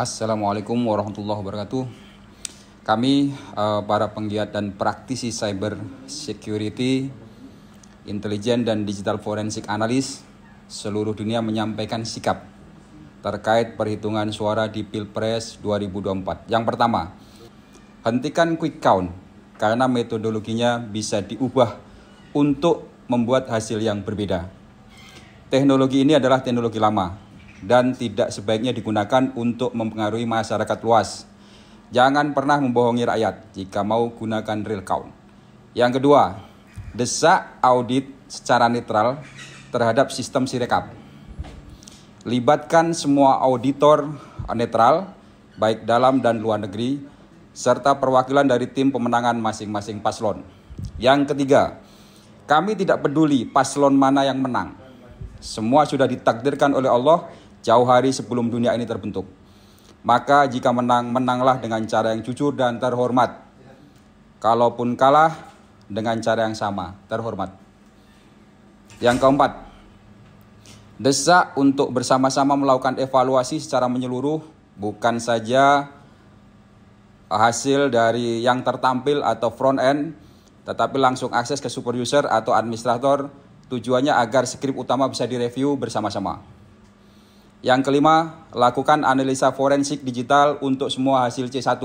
Assalamualaikum warahmatullahi wabarakatuh. Kami eh, para penggiat dan praktisi cyber security, intelijen dan digital forensik analis seluruh dunia menyampaikan sikap terkait perhitungan suara di Pilpres 2024. Yang pertama, hentikan quick count karena metodologinya bisa diubah untuk membuat hasil yang berbeda. Teknologi ini adalah teknologi lama dan tidak sebaiknya digunakan untuk mempengaruhi masyarakat luas. Jangan pernah membohongi rakyat jika mau gunakan real count. Yang kedua, desak audit secara netral terhadap sistem sirekap. Libatkan semua auditor netral, baik dalam dan luar negeri, serta perwakilan dari tim pemenangan masing-masing paslon. Yang ketiga, kami tidak peduli paslon mana yang menang. Semua sudah ditakdirkan oleh Allah jauh hari sebelum dunia ini terbentuk. Maka jika menang, menanglah dengan cara yang jujur dan terhormat. Kalaupun kalah, dengan cara yang sama, terhormat. Yang keempat, desak untuk bersama-sama melakukan evaluasi secara menyeluruh, bukan saja hasil dari yang tertampil atau front end, tetapi langsung akses ke super user atau administrator, tujuannya agar skrip utama bisa direview bersama-sama. Yang kelima, lakukan analisa forensik digital untuk semua hasil C1.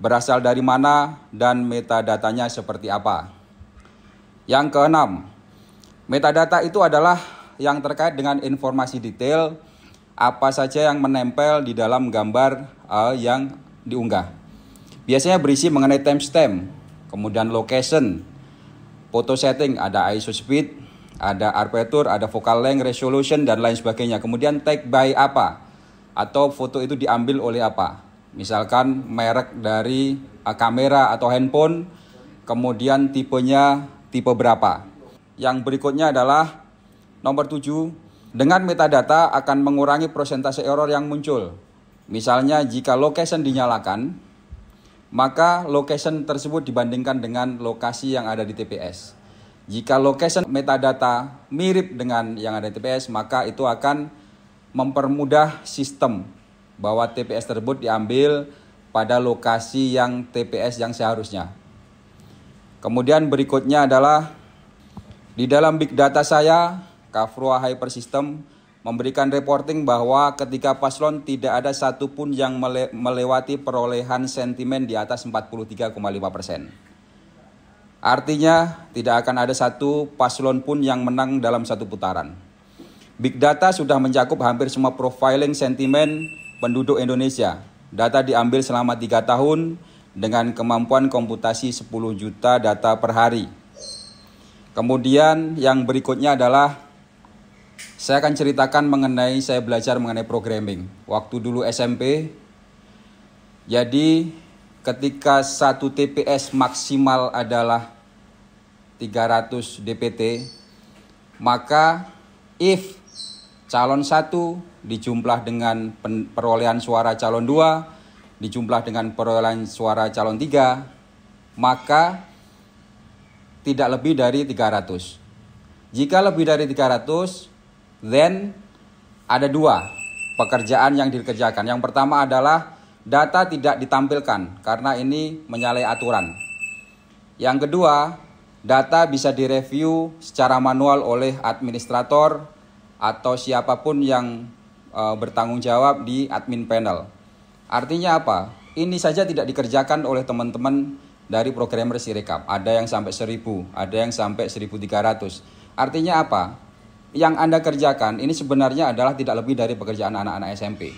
Berasal dari mana dan metadatanya seperti apa. Yang keenam, metadata itu adalah yang terkait dengan informasi detail apa saja yang menempel di dalam gambar uh, yang diunggah. Biasanya berisi mengenai timestamp, kemudian location, foto setting, ada ISO speed, ada arpetur, ada focal length, resolution dan lain sebagainya. Kemudian take by apa? Atau foto itu diambil oleh apa? Misalkan merek dari uh, kamera atau handphone, kemudian tipenya tipe berapa. Yang berikutnya adalah nomor 7, dengan metadata akan mengurangi persentase error yang muncul. Misalnya jika location dinyalakan, maka location tersebut dibandingkan dengan lokasi yang ada di TPS. Jika location metadata mirip dengan yang ada di TPS, maka itu akan mempermudah sistem bahwa TPS tersebut diambil pada lokasi yang TPS yang seharusnya. Kemudian berikutnya adalah di dalam big data saya, Kafrua Hyper System memberikan reporting bahwa ketika paslon tidak ada satupun yang melewati perolehan sentimen di atas 43,5 persen. Artinya tidak akan ada satu paslon pun yang menang dalam satu putaran. Big data sudah mencakup hampir semua profiling sentimen penduduk Indonesia. Data diambil selama tiga tahun dengan kemampuan komputasi 10 juta data per hari. Kemudian yang berikutnya adalah saya akan ceritakan mengenai saya belajar mengenai programming waktu dulu SMP. Jadi ketika satu TPS maksimal adalah 300 DPT, maka if calon 1 dijumlah dengan perolehan suara calon 2, dijumlah dengan perolehan suara calon 3, maka tidak lebih dari 300. Jika lebih dari 300, then ada dua pekerjaan yang dikerjakan. Yang pertama adalah Data tidak ditampilkan karena ini menyalahi aturan. Yang kedua, data bisa direview secara manual oleh administrator atau siapapun yang e, bertanggung jawab di admin panel. Artinya apa? Ini saja tidak dikerjakan oleh teman-teman dari programmer Sirekap. Ada yang sampai 1000, ada yang sampai 1300. Artinya apa? Yang Anda kerjakan ini sebenarnya adalah tidak lebih dari pekerjaan anak-anak SMP.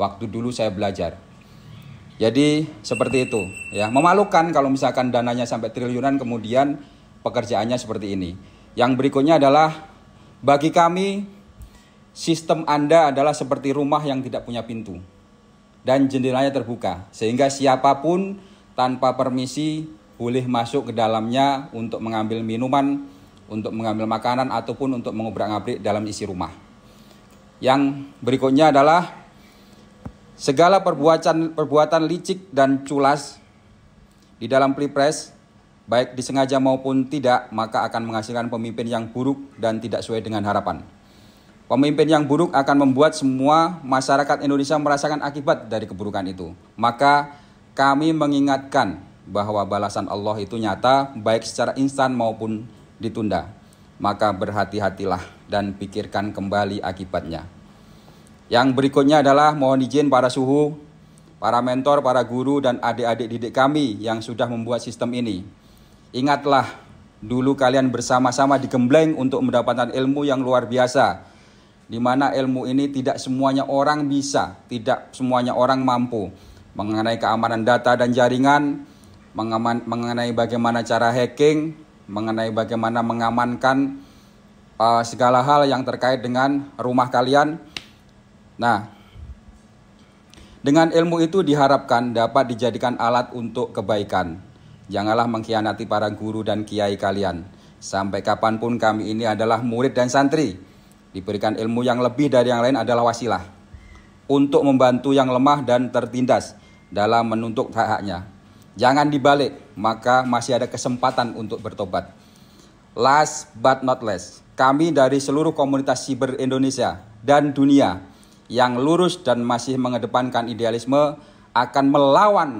Waktu dulu saya belajar, jadi seperti itu ya. Memalukan kalau misalkan dananya sampai triliunan kemudian pekerjaannya seperti ini. Yang berikutnya adalah bagi kami sistem Anda adalah seperti rumah yang tidak punya pintu dan jendelanya terbuka sehingga siapapun tanpa permisi boleh masuk ke dalamnya untuk mengambil minuman, untuk mengambil makanan ataupun untuk mengobrak-abrik dalam isi rumah. Yang berikutnya adalah Segala perbuatan perbuatan licik dan culas di dalam pilpres baik disengaja maupun tidak maka akan menghasilkan pemimpin yang buruk dan tidak sesuai dengan harapan. Pemimpin yang buruk akan membuat semua masyarakat Indonesia merasakan akibat dari keburukan itu. Maka kami mengingatkan bahwa balasan Allah itu nyata baik secara instan maupun ditunda. Maka berhati-hatilah dan pikirkan kembali akibatnya. Yang berikutnya adalah mohon izin para suhu, para mentor, para guru, dan adik-adik didik kami yang sudah membuat sistem ini. Ingatlah, dulu kalian bersama-sama digembleng untuk mendapatkan ilmu yang luar biasa, di mana ilmu ini tidak semuanya orang bisa, tidak semuanya orang mampu. Mengenai keamanan data dan jaringan, mengenai bagaimana cara hacking, mengenai bagaimana mengamankan uh, segala hal yang terkait dengan rumah kalian, Nah, dengan ilmu itu diharapkan dapat dijadikan alat untuk kebaikan. Janganlah mengkhianati para guru dan kiai kalian. Sampai kapanpun kami ini adalah murid dan santri. Diberikan ilmu yang lebih dari yang lain adalah wasilah. Untuk membantu yang lemah dan tertindas dalam menuntut hak-haknya. Jangan dibalik, maka masih ada kesempatan untuk bertobat. Last but not least, kami dari seluruh komunitas siber Indonesia dan dunia yang lurus dan masih mengedepankan idealisme akan melawan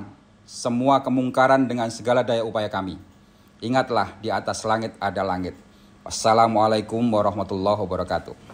semua kemungkaran dengan segala daya upaya kami. Ingatlah di atas langit ada langit. Wassalamualaikum warahmatullahi wabarakatuh.